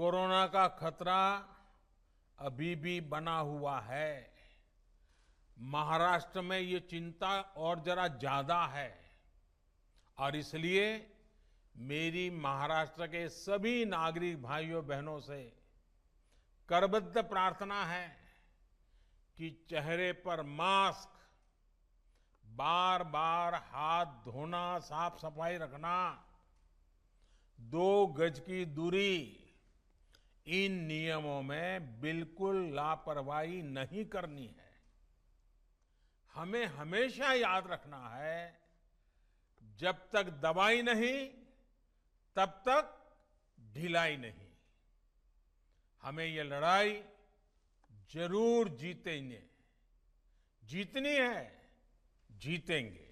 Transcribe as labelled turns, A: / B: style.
A: corona का खतरा अभी भी बना हुआ है महाराष्ट्र में ये चिंता और जरा ज्यादा है और इसलिए मेरी महाराष्ट्र के सभी नागरिक भाइयों बहनों से करबद्ध प्रार्थना है कि चेहरे पर मास्क बार बार हाथ धोना साफ सफाई रखना दो गज की दूरी इन नियमों में बिल्कुल लापरवाही नहीं करनी है हमें हमेशा याद रखना है जब तक दवाई नहीं तब तक ढिलाई नहीं हमें यह लड़ाई जरूर जीतेंगे जीतनी है जीतेंगे